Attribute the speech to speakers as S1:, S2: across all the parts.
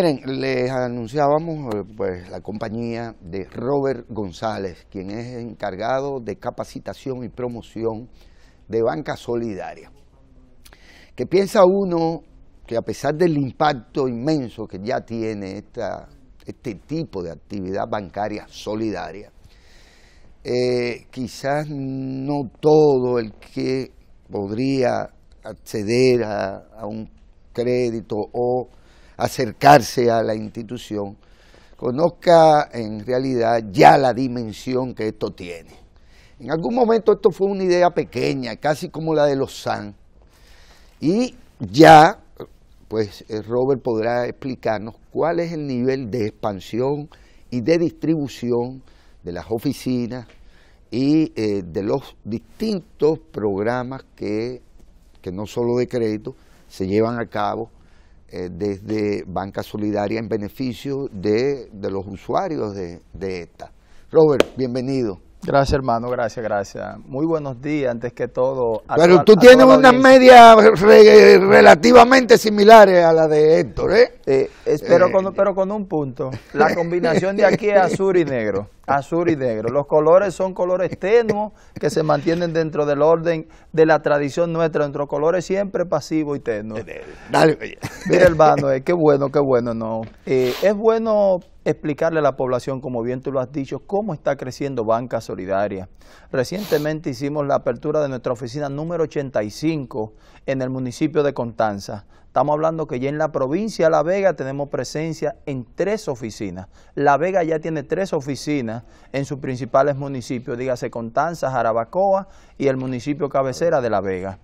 S1: Miren, les anunciábamos eh, pues, la compañía de Robert González, quien es encargado de capacitación y promoción de banca solidaria. Que piensa uno que a pesar del impacto inmenso que ya tiene este tipo de actividad bancaria solidaria, eh, quizás no todo el que podría acceder a un crédito o acercarse a la institución, conozca en realidad ya la dimensión que esto tiene. En algún momento esto fue una idea pequeña, casi como la de los SAN, y ya pues eh, Robert podrá explicarnos cuál es el nivel de expansión y de distribución de las oficinas y eh, de los distintos programas que, que no solo de crédito se llevan a cabo eh, desde Banca Solidaria en beneficio de, de los usuarios de, de esta. Robert, bienvenido. Gracias, hermano, gracias, gracias. Muy buenos días, antes
S2: que todo. Pero tú tienes unas medias eh, relativamente
S1: similares a la de Héctor, ¿eh? Eh, eh, eh, pero,
S2: Con, un punto. La combinación de aquí es azul y negro. Azul y negro. Los colores son colores tenuos que se mantienen dentro del orden de la tradición nuestra, Entre colores siempre pasivos y tenuos. Dale, Mira, hermano, qué bueno, qué bueno, no. es bueno explicarle a la población, como bien tú lo has dicho, cómo está creciendo Banca Solidaria. Recientemente hicimos la apertura de nuestra oficina número 85 en el municipio de Contanza. Estamos hablando que ya en la provincia de La Vega tenemos presencia en tres oficinas. La Vega ya tiene tres oficinas en sus principales municipios, dígase Contanza, Jarabacoa y el municipio cabecera de La Vega.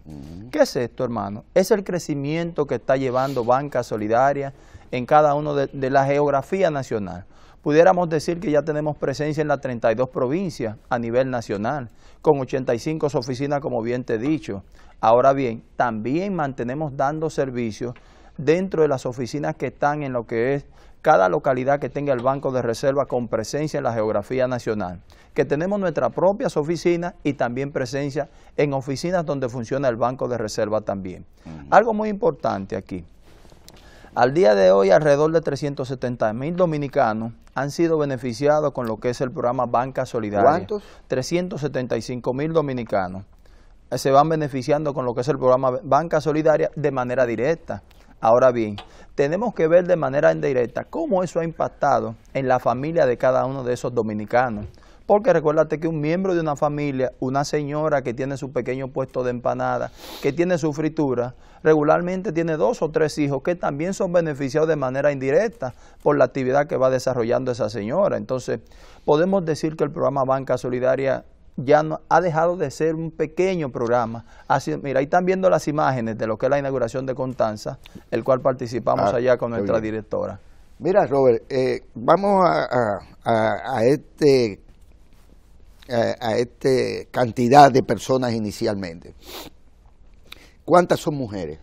S2: ¿Qué es esto, hermano? Es el crecimiento que está llevando Banca Solidaria en cada una de, la geografía nacional. Pudiéramos decir que ya tenemos presencia en las 32 provincias a nivel nacional, con 85 oficinas, como bien te he dicho. Ahora bien, también mantenemos dando servicios dentro de las oficinas que están en lo que es cada localidad que tenga el Banco de Reserva con presencia en la geografía nacional, que tenemos nuestras propias oficinas y también presencia en oficinas donde funciona el Banco de Reserva también. Algo muy importante aquí, al día de hoy, alrededor de 370 mil dominicanos han sido beneficiados con lo que es el programa Banca Solidaria. ¿Cuántos? 375 mil dominicanos se van beneficiando con lo que es el programa Banca Solidaria de manera directa. Ahora bien, tenemos que ver de manera indirecta cómo eso ha impactado en la familia de cada uno de esos dominicanos. Porque recuérdate que un miembro de una familia, una señora que tiene su pequeño puesto de empanada, que tiene su fritura, regularmente tiene dos o tres hijos que también son beneficiados de manera indirecta por la actividad que va desarrollando esa señora. Entonces, podemos decir que el programa Banca Solidaria ya no, ha dejado de ser un pequeño programa. mira, ahí están viendo las imágenes de lo que es la inauguración de Constanza, el cual participamos ah, allá con nuestra
S1: directora. Mira, Robert, eh, vamos a, este a, esta cantidad de personas inicialmente. ¿Cuántas son mujeres?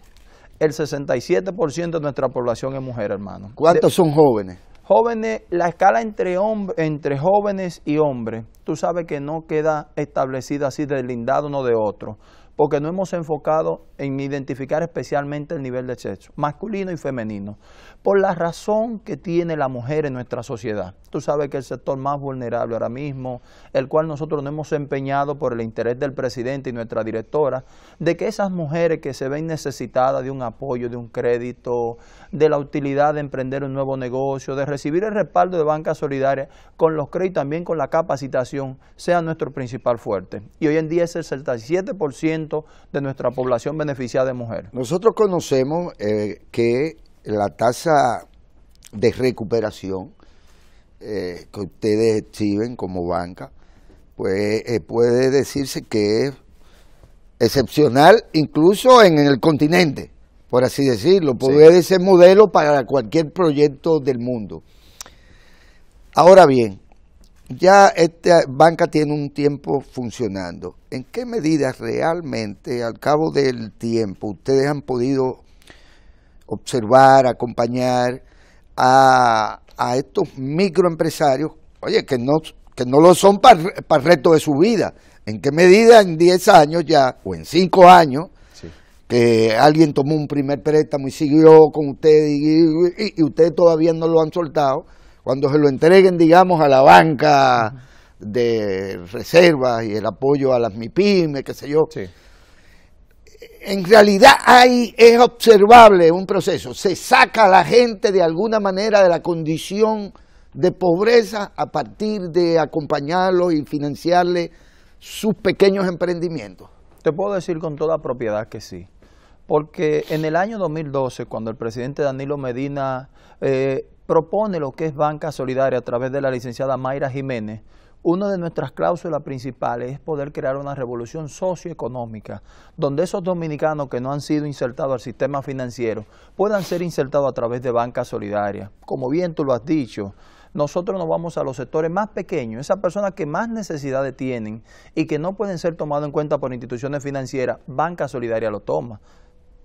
S1: El 67% de
S2: nuestra población es mujer, hermano. ¿Cuántos
S1: son jóvenes?
S2: Jóvenes, la escala entre, entre jóvenes y hombres, tú sabes que no queda establecida así del lindado uno de otro porque no hemos enfocado en identificar especialmente el nivel de sexo, masculino y femenino, por la razón que tiene la mujer en nuestra sociedad. Tú sabes que el sector más vulnerable ahora mismo, el cual nosotros no hemos empeñado por el interés del presidente y nuestra directora, de que esas mujeres que se ven necesitadas de un apoyo, de un crédito, de la utilidad de emprender un nuevo negocio, de recibir el respaldo de bancas solidarias con los créditos y también con la capacitación, sea nuestro principal fuerte. Y hoy en día es el 67% de nuestra población beneficiada de mujeres.
S1: Nosotros conocemos eh, que la tasa de recuperación eh, que ustedes exhiben como banca, pues eh, puede decirse que es excepcional incluso en el continente, por así decirlo. Puede ser modelo para cualquier proyecto del mundo. Ahora bien, ya esta banca tiene un tiempo funcionando. ¿En qué medida realmente al cabo del tiempo ustedes han podido observar, acompañar a, estos microempresarios, oye, que no, lo son para el resto de su vida? ¿En qué medida en 10 años ya, o en 5 años, que alguien tomó un primer préstamo y siguió con ustedes y ustedes todavía no lo han soltado? cuando se lo entreguen, digamos, a la banca de reservas y el apoyo a las mipymes, qué sé yo. Sí. En realidad ahí es observable un proceso. Se saca a la gente de alguna manera de la condición de pobreza a partir de acompañarlos y financiarle sus pequeños emprendimientos. Te
S2: puedo decir con toda propiedad que sí. Porque en el año 2012, cuando el presidente Danilo Medina eh, propone lo que es Banca Solidaria a través de la licenciada Mayra Jiménez, una de nuestras cláusulas principales es poder crear una revolución socioeconómica, donde esos dominicanos que no han sido insertados al sistema financiero puedan ser insertados a través de banca solidaria. Como bien tú lo has dicho, nosotros nos vamos a los sectores más pequeños, esas personas que más necesidades tienen y que no pueden ser tomadas en cuenta por instituciones financieras, banca solidaria lo toma.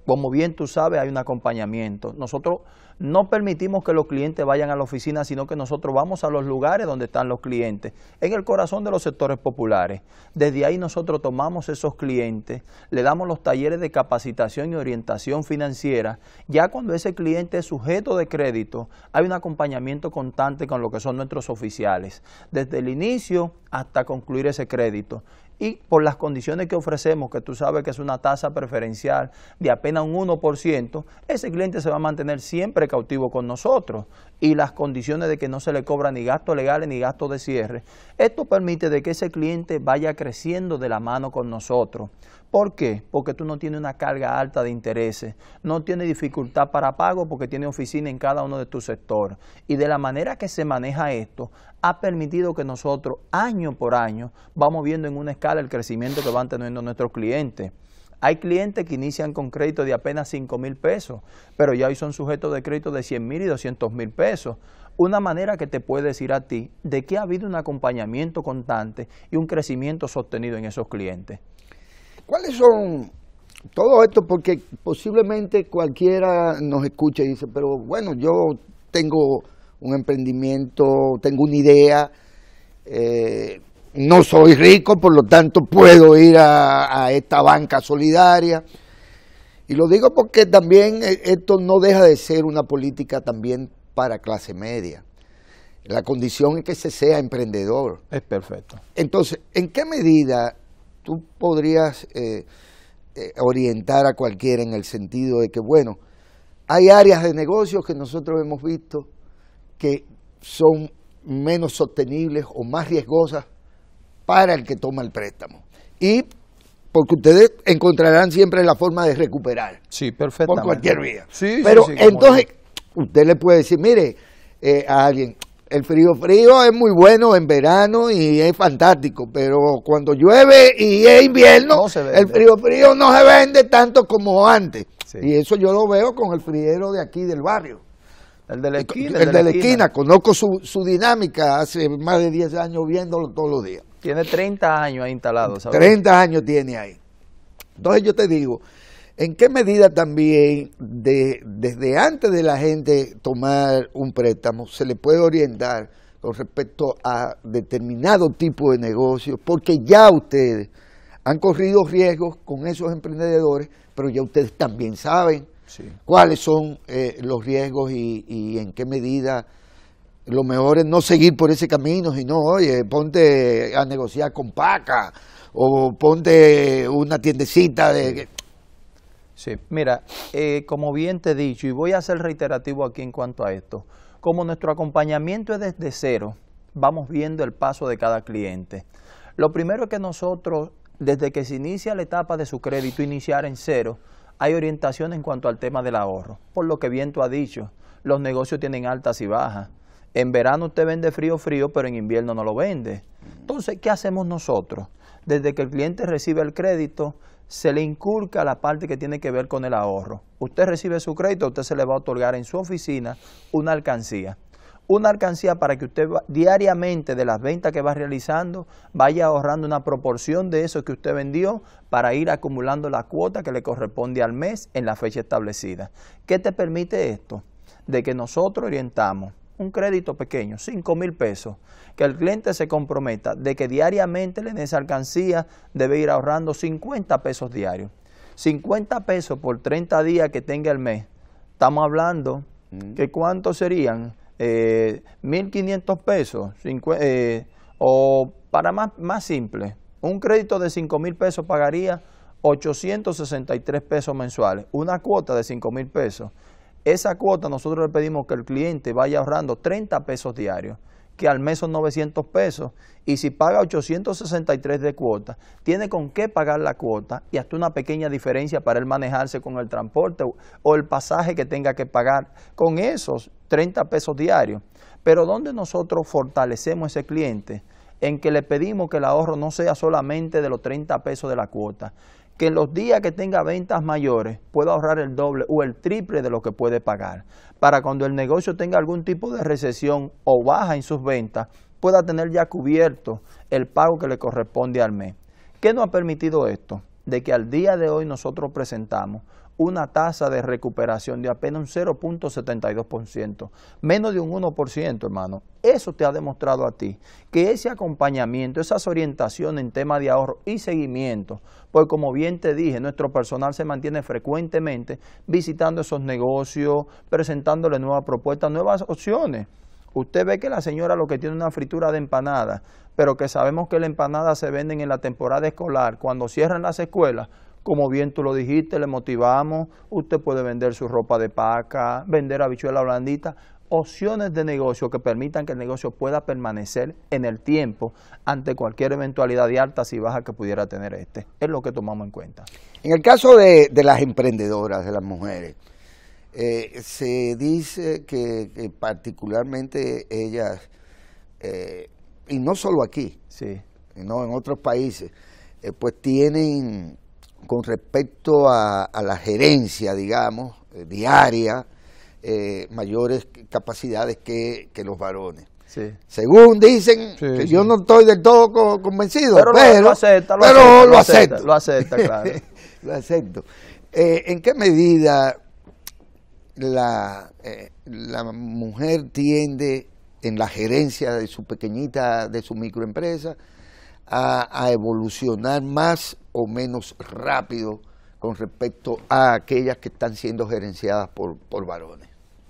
S2: Como bien tú sabes, hay un acompañamiento. Nosotros no permitimos que los clientes vayan a la oficina, sino que nosotros vamos a los lugares donde están los clientes, en el corazón de los sectores populares. Desde ahí nosotros tomamos esos clientes, le damos los talleres de capacitación y orientación financiera. Ya cuando ese cliente es sujeto de crédito, hay un acompañamiento constante con lo que son nuestros oficiales, desde el inicio hasta concluir ese crédito y por las condiciones que ofrecemos, que tú sabes que es una tasa preferencial de apenas un 1%, ese cliente se va a mantener siempre cautivo con nosotros y las condiciones de que no se le cobra ni gastos legales ni gasto de cierre. Esto permite de que ese cliente vaya creciendo de la mano con nosotros. ¿Por qué? Porque tú no tienes una carga alta de intereses, no tienes dificultad para pago porque tienes oficina en cada uno de tus sectores. Y de la manera que se maneja esto, ha permitido que nosotros año por año vamos viendo en una escala el crecimiento que van teniendo nuestros clientes. Hay clientes que inician con crédito de apenas 5 mil pesos, pero ya hoy son sujetos de crédito de 100 mil y 200 mil pesos. Una manera que te puede decir a ti de que ha habido un acompañamiento constante y un crecimiento sostenido en esos clientes.
S1: ¿Cuáles son todo esto? Porque posiblemente cualquiera nos escuche y dice, pero bueno, yo tengo un emprendimiento, tengo una idea, eh, no soy rico, por lo tanto puedo ir a esta banca solidaria. Y lo digo porque también e, esto no deja de ser una política también para clase media. La condición es que se sea emprendedor. Es perfecto. Entonces, ¿en qué medida tú podrías eh, eh, orientar a cualquiera en el sentido de que, bueno, hay áreas de negocios que nosotros hemos visto que son menos sostenibles o más riesgosas para el que toma el préstamo. Y porque ustedes encontrarán siempre la forma de recuperar. Sí, perfectamente. Por cualquier vía. Sí, Pero entonces, usted le puede decir, mire eh, a alguien, el frío frío es muy bueno en verano y es fantástico, pero cuando llueve y es invierno, el frío frío no se vende tanto como antes. Y eso yo lo veo con el friero de aquí del barrio.
S2: El de la esquina. El, de, la, esquina.
S1: Conozco su, su, dinámica hace más de 10 años viéndolo todos los días.
S2: Tiene 30 años ahí instalado, 30
S1: años tiene ahí. Entonces yo te digo, ¿En qué medida también de, desde antes de la gente tomar un préstamo se le puede orientar con respecto a determinado tipo de negocios? Porque ya ustedes han corrido riesgos con esos emprendedores, pero ya ustedes también saben cuáles son eh, los riesgos y, y en qué medida lo mejor es no seguir por ese camino, sino, oye, ponte a negociar con paca o ponte una tiendecita de Sí,
S2: mira, eh, como bien te he dicho, y voy a ser reiterativo aquí en cuanto a esto, como nuestro acompañamiento es desde cero, vamos viendo el paso de cada cliente. Lo primero es que nosotros, desde que se inicia la etapa de su crédito, iniciar en cero, hay orientación en cuanto al tema del ahorro. Por lo que bien tú has dicho, los negocios tienen altas y bajas. En verano usted vende frío, frío, pero en invierno no lo vende. Entonces, ¿qué hacemos nosotros? desde que el cliente recibe el crédito, se le inculca la parte que tiene que ver con el ahorro. Usted recibe su crédito, usted se le va a otorgar en su oficina una alcancía. Una alcancía para que usted diariamente de las ventas que va realizando vaya ahorrando una proporción de eso que usted vendió para ir acumulando la cuota que le corresponde al mes en la fecha establecida. ¿Qué te permite esto? De que nosotros orientamos un crédito pequeño, 5 mil pesos, que el cliente se comprometa de que diariamente en esa alcancía debe ir ahorrando 50 pesos diarios. 50 pesos por 30 días que tenga el mes. Estamos hablando mm. que cuánto serían eh, 1.500 pesos eh, o para más, más simple, un crédito de 5 mil pesos pagaría 863 pesos mensuales, una cuota de 5 mil pesos esa cuota nosotros le pedimos que el cliente vaya ahorrando 30 pesos diarios, que al mes son 900 pesos, y si paga 863 de cuota, tiene con qué pagar la cuota y hasta una pequeña diferencia para él manejarse con el transporte o el pasaje que tenga que pagar con esos 30 pesos diarios. Pero ¿dónde nosotros fortalecemos ese cliente? en que le pedimos que el ahorro no sea solamente de los 30 pesos de la cuota, que en los días que tenga ventas mayores pueda ahorrar el doble o el triple de lo que puede pagar, para cuando el negocio tenga algún tipo de recesión o baja en sus ventas, pueda tener ya cubierto el pago que le corresponde al mes. ¿Qué nos ha permitido esto? De que al día de hoy nosotros presentamos una tasa de recuperación de apenas un 0.72%, menos de un 1%, hermano. Eso te ha demostrado a ti que ese acompañamiento, esas orientaciones en tema de ahorro y seguimiento, pues como bien te dije, nuestro personal se mantiene frecuentemente visitando esos negocios, presentándole nuevas propuestas, nuevas opciones. Usted ve que la señora lo que tiene una fritura de empanada, pero que sabemos que la empanada se venden en la temporada escolar, cuando cierran las escuelas, como bien tú lo dijiste, le motivamos, usted puede vender su ropa de paca, vender habichuela blandita, opciones de negocio que permitan que el negocio pueda permanecer en el tiempo ante cualquier eventualidad de altas y bajas que pudiera tener este. Es lo que tomamos en cuenta.
S1: En el caso de, las emprendedoras, de las mujeres, eh, se dice que, particularmente ellas, eh, y no solo aquí, sí. sino en otros países, eh, pues tienen con respecto a, la gerencia, digamos, eh, diaria, eh, mayores capacidades que, los varones. Según dicen, que yo no estoy del todo convencido, pero, lo, acepta, lo, acepto. Lo claro. lo acepto. Eh, ¿En qué medida la, mujer tiende en la gerencia de su pequeñita, de su microempresa, a evolucionar más o menos rápido con respecto a aquellas que están siendo gerenciadas por, varones?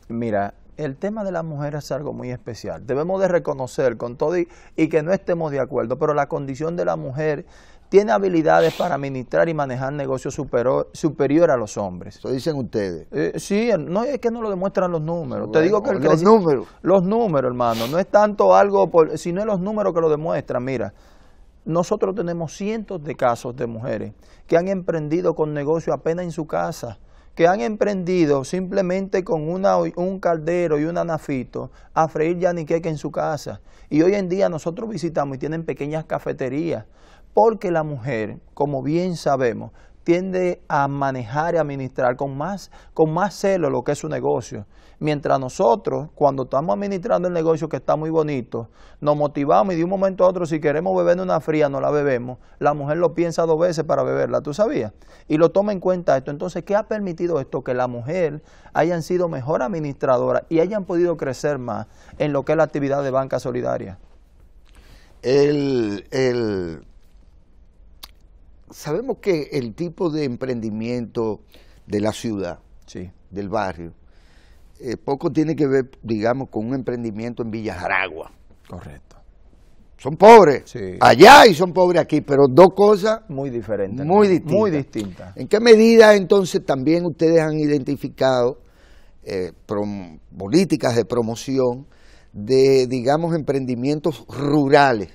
S1: Mira, el tema de las
S2: mujeres es algo muy especial. Debemos de reconocer con todo y, que no estemos de acuerdo, pero la condición de la mujer tiene habilidades para administrar y manejar negocios superiores a los hombres. ¿Lo dicen ustedes. Eh, sí, no es que no lo demuestran los números. Te digo que los números. Los números, hermano. No es tanto algo, por, sino los números que lo demuestran. Mira, nosotros tenemos cientos de casos de mujeres que han emprendido con negocio apenas en su casa, que han emprendido simplemente con una, un caldero y un anafito a freír yaniqueque en su casa. Y hoy en día nosotros visitamos y tienen pequeñas cafeterías, porque la mujer, como bien sabemos, tiende a manejar y administrar con más, con más celo lo que es su negocio. Mientras nosotros, cuando estamos administrando el negocio que está muy bonito, nos motivamos y de un momento a otro, si queremos beber una fría, no la bebemos. La mujer lo piensa dos veces para beberla, ¿tú sabías? Y lo toma en cuenta esto. Entonces, ¿qué ha permitido esto? Que la mujer hayan sido mejor administradora y hayan podido crecer más en lo que es la actividad de banca solidaria.
S1: El, el sabemos que el tipo de emprendimiento de la ciudad, del barrio, eh, poco tiene que ver, digamos, con un emprendimiento en Villajaragua. Correcto. Son pobres allá y son pobres aquí, pero dos cosas muy diferentes. Muy distintas. ¿En qué medida entonces también ustedes han identificado eh, políticas de promoción de, digamos, emprendimientos rurales?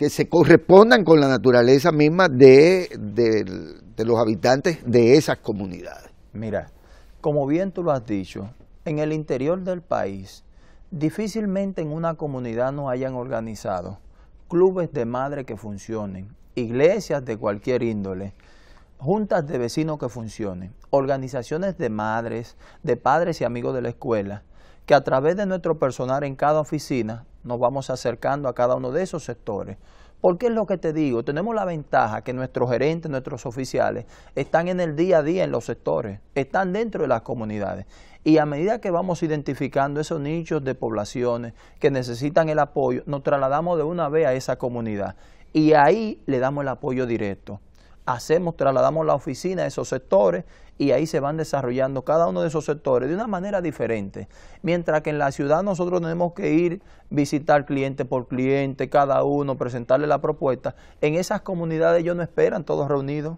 S1: que se correspondan con la naturaleza misma de, de, los habitantes de esas comunidades. Mira, como bien tú lo
S2: has dicho, en el interior del país difícilmente en una comunidad nos hayan organizado clubes de madres que funcionen, iglesias de cualquier índole, juntas de vecinos que funcionen, organizaciones de madres, de padres y amigos de la escuela, que a través de nuestro personal en cada oficina nos vamos acercando a cada uno de esos sectores. Porque es lo que te digo, tenemos la ventaja que nuestros gerentes, nuestros oficiales, están en el día a día en los sectores, están dentro de las comunidades. Y a medida que vamos identificando esos nichos de poblaciones que necesitan el apoyo, nos trasladamos de una vez a esa comunidad. Y ahí le damos el apoyo directo. Hacemos, trasladamos la oficina a esos sectores y ahí se van desarrollando cada uno de esos sectores de una manera diferente. Mientras que en la ciudad nosotros tenemos que ir, visitar cliente por cliente, cada uno, presentarle la propuesta. En esas comunidades ellos no esperan todos reunidos.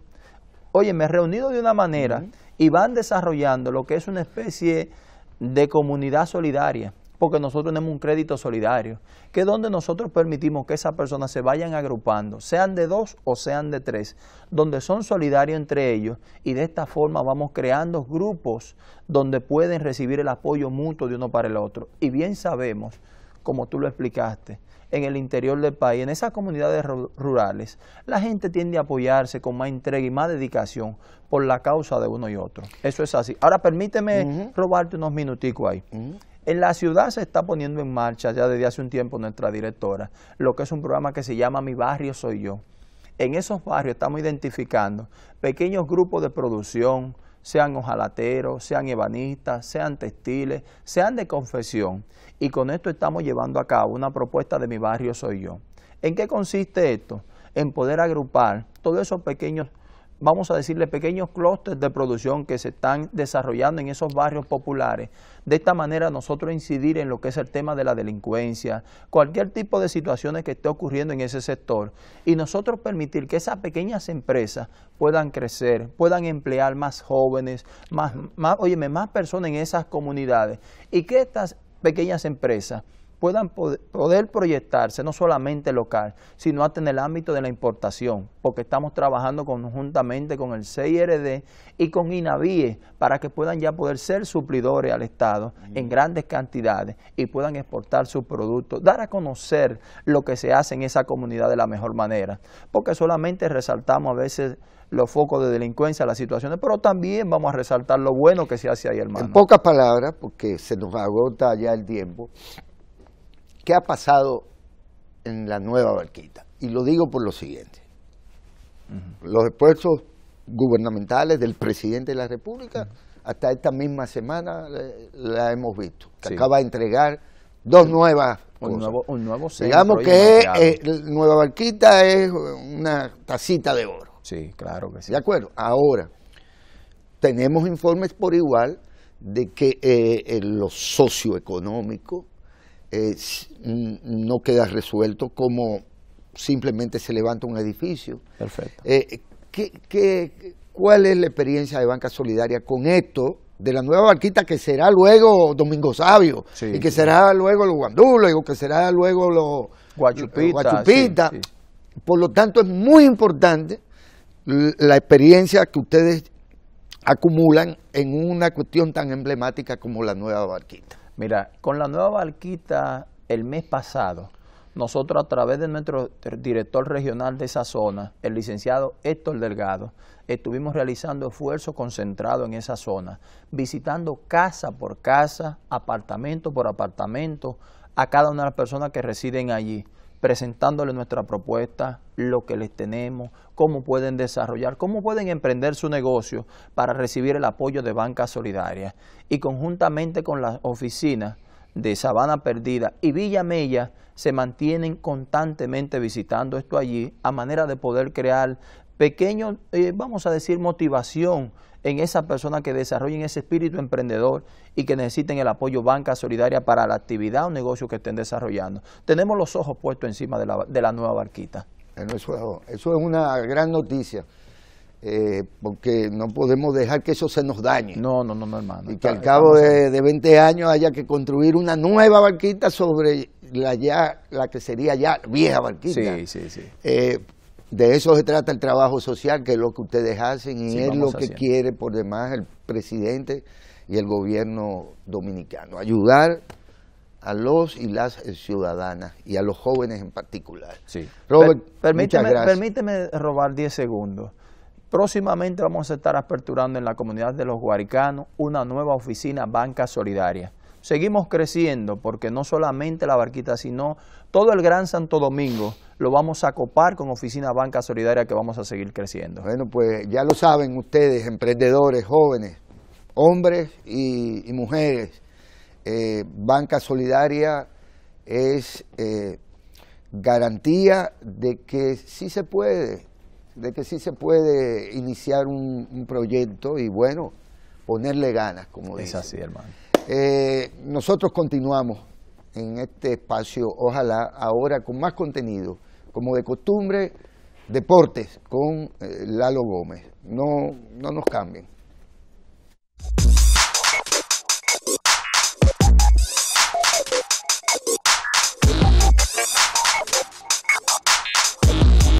S2: Oye, me he reunido de una manera y van desarrollando lo que es una especie de comunidad solidaria porque nosotros tenemos un crédito solidario, que es donde nosotros permitimos que esas personas se vayan agrupando, sean de dos o sean de tres, donde son solidarios entre ellos y de esta forma vamos creando grupos donde pueden recibir el apoyo mutuo de uno para el otro. Y bien sabemos, como tú lo explicaste, en el interior del país, en esas comunidades rurales, la gente tiende a apoyarse con más entrega y más dedicación por la causa de uno y otro. Eso es así. Ahora permíteme robarte unos minuticos ahí. En la ciudad se está poniendo en marcha ya desde hace un tiempo nuestra directora, lo que es un programa que se llama Mi Barrio Soy Yo. En esos barrios estamos identificando pequeños grupos de producción, sean ojalateros, sean ebanistas, sean textiles, sean de confesión. Y con esto estamos llevando a cabo una propuesta de Mi Barrio Soy Yo. ¿En qué consiste esto? En poder agrupar todos esos pequeños vamos a decirle, pequeños clústeres de producción que se están desarrollando en esos barrios populares. De esta manera nosotros incidir en lo que es el tema de la delincuencia, cualquier tipo de situaciones que esté ocurriendo en ese sector y nosotros permitir que esas pequeñas empresas puedan crecer, puedan emplear más jóvenes, más, más, más personas en esas comunidades y que estas pequeñas empresas puedan poder proyectarse no solamente local, sino hasta en el ámbito de la importación, porque estamos trabajando conjuntamente con el CIRD y con INAVIE para que puedan ya poder ser suplidores al Estado en grandes cantidades y puedan exportar sus productos, dar a conocer lo que se hace en esa comunidad de la mejor manera, porque solamente resaltamos a veces los focos de delincuencia, las situaciones, pero también vamos a resaltar lo bueno que se hace ahí, hermano. En
S1: pocas palabras, porque se nos agota ya el tiempo, ¿Qué ha pasado en la nueva barquita? Y lo digo por lo siguiente. Los esfuerzos gubernamentales del presidente de la República, hasta esta misma semana eh, la hemos visto, que acaba de entregar dos nuevas un nuevo, un Digamos que la eh, Nueva Barquita es una tacita de oro. Sí, claro que sí. De acuerdo. Ahora, tenemos informes por igual de que en eh, lo socioeconómico Mm, no queda resuelto como simplemente se levanta un edificio. Perfecto. Eh, ¿qué, cuál es la experiencia de Banca Solidaria con esto de la nueva barquita que será luego Domingo Sabio, y que será luego los guandulos, y que será luego los guachupita? Por lo tanto, es muy importante la experiencia que ustedes acumulan en una cuestión tan emblemática como la nueva barquita. Mira, con la nueva barquita el mes pasado, nosotros a
S2: través de nuestro director regional de esa zona, el licenciado Héctor Delgado, estuvimos realizando esfuerzos concentrados en esa zona, visitando casa por casa, apartamento por apartamento, a cada una de las personas que residen allí presentándole nuestra propuesta, lo que les tenemos, cómo pueden desarrollar, cómo pueden emprender su negocio para recibir el apoyo de Banca Solidaria. Y conjuntamente con las oficinas de Sabana Perdida y Villa Mella se mantienen constantemente visitando esto allí a manera de poder crear pequeño, eh, vamos a decir, motivación en esa persona que desarrollen ese espíritu emprendedor y que necesiten el apoyo banca solidaria para la actividad o negocio que estén desarrollando. Tenemos los ojos puestos encima
S1: de la, nueva barquita. Eh, eso, es una gran noticia, eh, porque no podemos dejar que eso se nos dañe. No, no, no, hermano. Y que al cabo de, 20 años haya que construir una nueva barquita sobre la ya la que sería ya vieja barquita. Sí, sí, sí de eso se trata el trabajo social, que es lo que ustedes hacen y es lo que quiere por demás el presidente y el gobierno dominicano, ayudar a los y las ciudadanas y a los jóvenes en particular. Sí. permíteme,
S2: permíteme robar 10 segundos. Próximamente vamos a estar aperturando en la comunidad de los Guaricanos una nueva oficina Banca Solidaria. Seguimos creciendo porque no solamente la barquita, sino todo el Gran Santo Domingo lo vamos a copar con Oficina Banca Solidaria que vamos a seguir creciendo. Bueno, pues ya lo
S1: saben ustedes, emprendedores, jóvenes, hombres y, mujeres. Eh, banca Solidaria es eh, garantía de que sí se puede, de que sí se puede iniciar un, proyecto y bueno, ponerle ganas, como es dicen. Es así, hermano. Eh, nosotros continuamos en este espacio, ojalá ahora con más contenido, como de costumbre, deportes con eh, Lalo Gómez. No, no nos cambien.